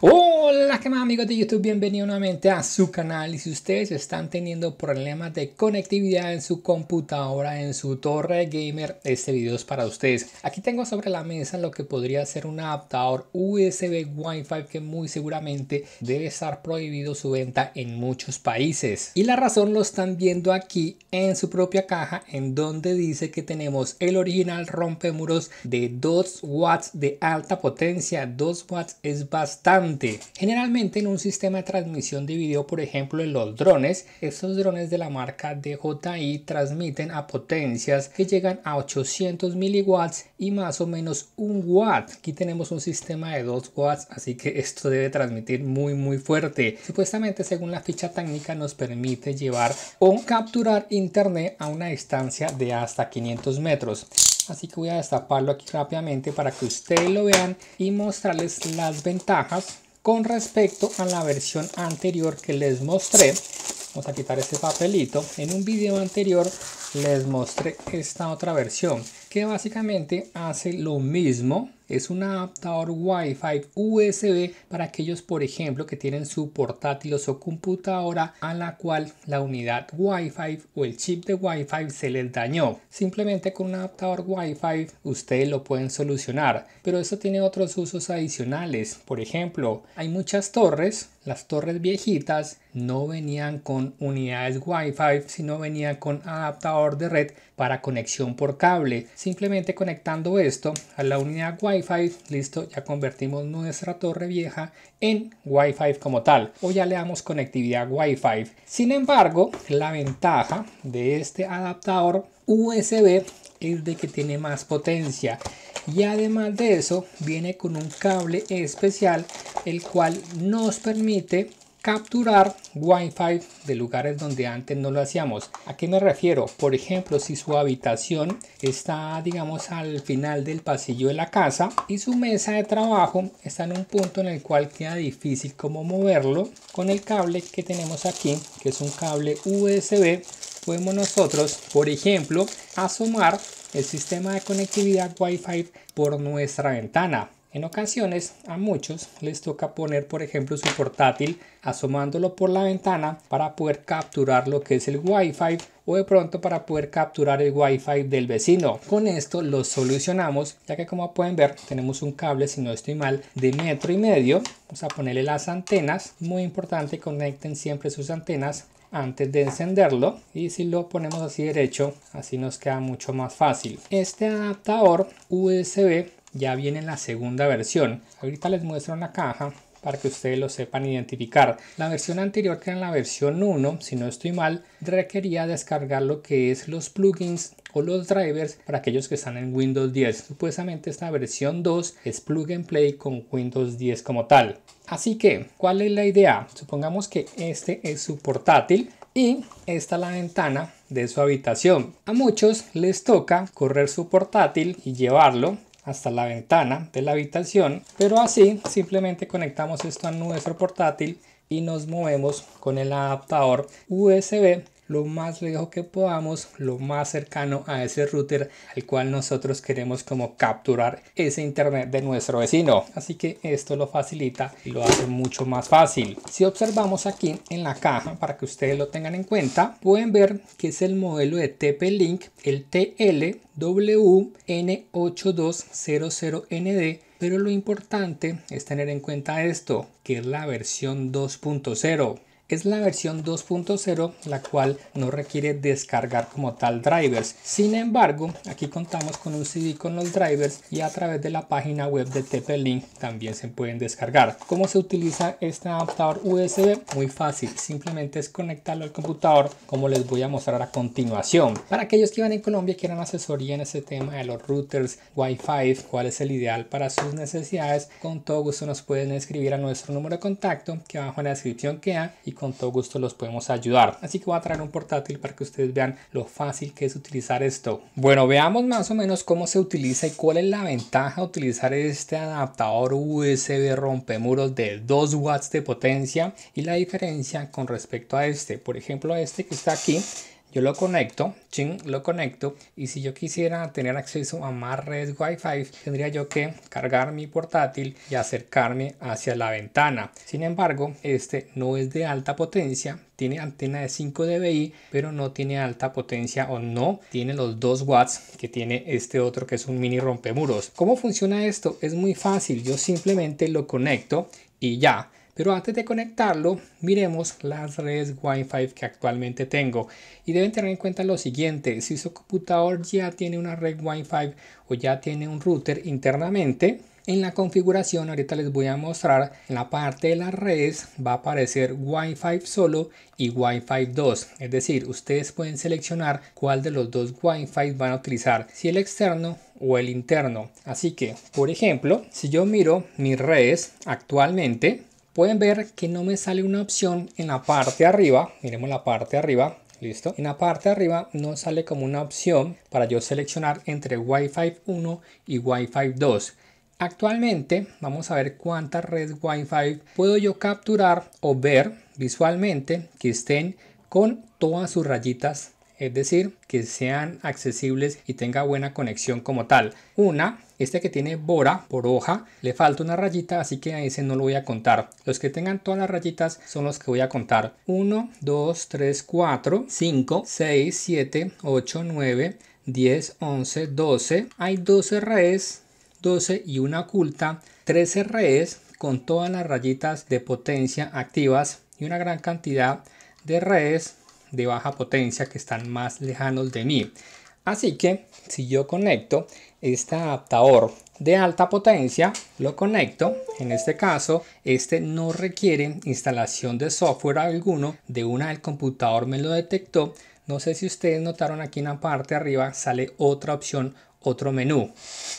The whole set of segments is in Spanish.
Hola, ¿qué amigos de YouTube, bienvenidos nuevamente a su canal y si ustedes están teniendo problemas de conectividad en su computadora, en su torre gamer, este video es para ustedes. Aquí tengo sobre la mesa lo que podría ser un adaptador USB Wi-Fi que muy seguramente debe estar prohibido su venta en muchos países. Y la razón lo están viendo aquí en su propia caja en donde dice que tenemos el original rompemuros de 2 watts de alta potencia. 2 watts es bastante. Generalmente en un sistema de transmisión de video, por ejemplo, en los drones. Estos drones de la marca DJI transmiten a potencias que llegan a 800 miliwatts y más o menos un watt. Aquí tenemos un sistema de 2 watts, así que esto debe transmitir muy, muy fuerte. Supuestamente, según la ficha técnica, nos permite llevar o capturar internet a una distancia de hasta 500 metros así que voy a destaparlo aquí rápidamente para que ustedes lo vean y mostrarles las ventajas con respecto a la versión anterior que les mostré. Vamos a quitar este papelito. En un video anterior les mostré esta otra versión que básicamente hace lo mismo es un adaptador Wi-Fi USB para aquellos, por ejemplo, que tienen su portátil o su computadora a la cual la unidad Wi-Fi o el chip de Wi-Fi se les dañó. Simplemente con un adaptador Wi-Fi ustedes lo pueden solucionar, pero eso tiene otros usos adicionales. Por ejemplo, hay muchas torres las torres viejitas no venían con unidades Wi-Fi, sino venían con adaptador de red para conexión por cable. Simplemente conectando esto a la unidad Wi-Fi listo, ya convertimos nuestra torre vieja en Wi-Fi como tal o ya le damos conectividad Wi-Fi. Sin embargo, la ventaja de este adaptador USB es de que tiene más potencia y además de eso viene con un cable especial el cual nos permite capturar Wi-Fi de lugares donde antes no lo hacíamos. ¿A qué me refiero? Por ejemplo, si su habitación está, digamos, al final del pasillo de la casa y su mesa de trabajo está en un punto en el cual queda difícil como moverlo, con el cable que tenemos aquí, que es un cable USB, podemos nosotros, por ejemplo, asomar el sistema de conectividad Wi-Fi por nuestra ventana en ocasiones a muchos les toca poner por ejemplo su portátil asomándolo por la ventana para poder capturar lo que es el wifi o de pronto para poder capturar el wifi del vecino. Con esto lo solucionamos ya que como pueden ver tenemos un cable si no estoy mal de metro y medio. Vamos a ponerle las antenas. Muy importante conecten siempre sus antenas antes de encenderlo y si lo ponemos así derecho así nos queda mucho más fácil este adaptador usb ya viene la segunda versión. Ahorita les muestro una la caja para que ustedes lo sepan identificar. La versión anterior, que era la versión 1, si no estoy mal, requería descargar lo que es los plugins o los drivers para aquellos que están en Windows 10. Supuestamente esta versión 2 es plug and play con Windows 10 como tal. Así que, ¿cuál es la idea? Supongamos que este es su portátil y esta la ventana de su habitación. A muchos les toca correr su portátil y llevarlo hasta la ventana de la habitación, pero así simplemente conectamos esto a nuestro portátil y nos movemos con el adaptador USB lo más lejos que podamos, lo más cercano a ese router al cual nosotros queremos como capturar ese internet de nuestro vecino. Así que esto lo facilita y lo hace mucho más fácil. Si observamos aquí en la caja, para que ustedes lo tengan en cuenta, pueden ver que es el modelo de TP-Link, el TLWN8200ND pero lo importante es tener en cuenta esto, que es la versión 2.0. Es la versión 2.0 la cual no requiere descargar como tal drivers. Sin embargo, aquí contamos con un CD con los drivers y a través de la página web de TP-Link también se pueden descargar. ¿Cómo se utiliza este adaptador USB? Muy fácil, simplemente es conectarlo al computador como les voy a mostrar a continuación. Para aquellos que van en Colombia y quieran asesoría en ese tema de los routers, Wi-Fi, cuál es el ideal para sus necesidades, con todo gusto nos pueden escribir a nuestro número de contacto que abajo en la descripción queda y con todo gusto los podemos ayudar. Así que voy a traer un portátil para que ustedes vean lo fácil que es utilizar esto. Bueno, veamos más o menos cómo se utiliza y cuál es la ventaja de utilizar este adaptador USB rompemuros de 2 watts de potencia y la diferencia con respecto a este. Por ejemplo, este que está aquí yo lo conecto, ching, lo conecto y si yo quisiera tener acceso a más redes Wi-Fi, tendría yo que cargar mi portátil y acercarme hacia la ventana. Sin embargo, este no es de alta potencia, tiene antena de 5 dBi, pero no tiene alta potencia o no tiene los 2 watts que tiene este otro que es un mini rompe muros, ¿Cómo funciona esto? Es muy fácil, yo simplemente lo conecto y ya. Pero antes de conectarlo, miremos las redes Wi-Fi que actualmente tengo. Y deben tener en cuenta lo siguiente, si su computador ya tiene una red Wi-Fi o ya tiene un router internamente, en la configuración, ahorita les voy a mostrar, en la parte de las redes va a aparecer Wi-Fi solo y Wi-Fi 2. Es decir, ustedes pueden seleccionar cuál de los dos Wi-Fi van a utilizar, si el externo o el interno. Así que, por ejemplo, si yo miro mis redes actualmente, pueden ver que no me sale una opción en la parte de arriba. Miremos la parte de arriba. Listo. En la parte de arriba no sale como una opción para yo seleccionar entre Wi-Fi 1 y Wi-Fi 2. Actualmente vamos a ver cuántas redes Wi-Fi puedo yo capturar o ver visualmente que estén con todas sus rayitas es decir, que sean accesibles y tenga buena conexión como tal. Una, este que tiene bora por hoja, le falta una rayita, así que a ese no lo voy a contar. Los que tengan todas las rayitas son los que voy a contar. 1, 2, 3, 4, 5, 6, 7, 8, 9, 10, 11, 12. Hay 12 redes, 12 y una oculta, 13 redes con todas las rayitas de potencia activas y una gran cantidad de redes de baja potencia que están más lejanos de mí. Así que si yo conecto este adaptador de alta potencia, lo conecto, en este caso, este no requiere instalación de software alguno, de una el computador me lo detectó. No sé si ustedes notaron aquí en la parte de arriba sale otra opción otro menú.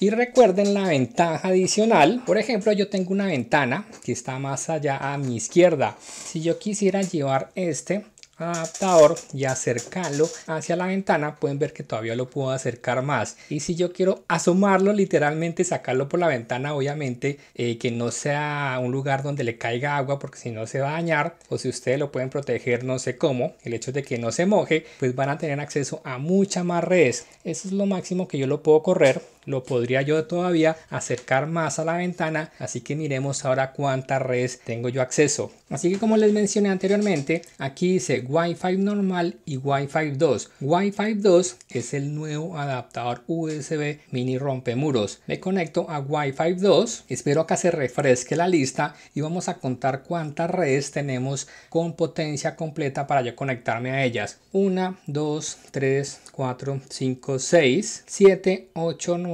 Y recuerden la ventaja adicional. Por ejemplo, yo tengo una ventana que está más allá a mi izquierda. Si yo quisiera llevar este adaptador y acercarlo hacia la ventana pueden ver que todavía lo puedo acercar más y si yo quiero asomarlo literalmente sacarlo por la ventana obviamente eh, que no sea un lugar donde le caiga agua porque si no se va a dañar o si ustedes lo pueden proteger no sé cómo el hecho de que no se moje pues van a tener acceso a mucha más redes eso es lo máximo que yo lo puedo correr lo podría yo todavía acercar más a la ventana así que miremos ahora cuántas redes tengo yo acceso así que como les mencioné anteriormente aquí dice Wi-Fi normal y Wi-Fi 2 Wi-Fi 2 es el nuevo adaptador USB mini rompemuros me conecto a Wi-Fi 2 espero que se refresque la lista y vamos a contar cuántas redes tenemos con potencia completa para yo conectarme a ellas 1 2 3 4 5 6 7 8 9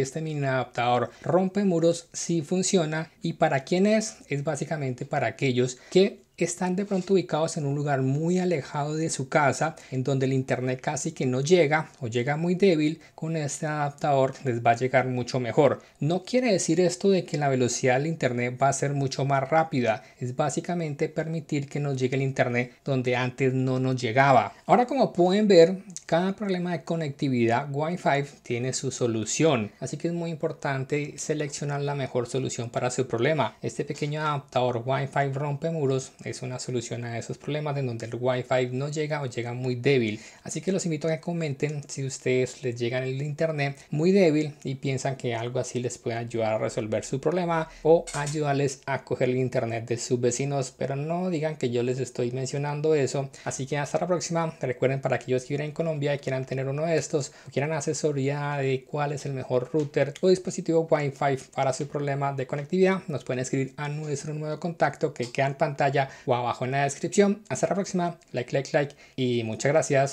este mini adaptador rompe muros si funciona y para quién es es básicamente para aquellos que están de pronto ubicados en un lugar muy alejado de su casa, en donde el internet casi que no llega o llega muy débil, con este adaptador les va a llegar mucho mejor. No quiere decir esto de que la velocidad del internet va a ser mucho más rápida, es básicamente permitir que nos llegue el internet donde antes no nos llegaba. Ahora como pueden ver, cada problema de conectividad Wi-Fi tiene su solución así que es muy importante seleccionar la mejor solución para su problema. Este pequeño adaptador Wi-Fi rompe muros es una solución a esos problemas en donde el Wi-Fi no llega o llega muy débil. Así que los invito a que comenten si ustedes les llegan el internet muy débil y piensan que algo así les puede ayudar a resolver su problema o ayudarles a coger el internet de sus vecinos, pero no digan que yo les estoy mencionando eso. Así que hasta la próxima. Recuerden para aquellos que viven en Colombia y quieran tener uno de estos, o quieran asesoría de cuál es el mejor router o dispositivo Wi-Fi para su problema de conectividad, nos pueden escribir a nuestro nuevo contacto que queda en pantalla o abajo en la descripción. Hasta la próxima, like, like, like y muchas gracias.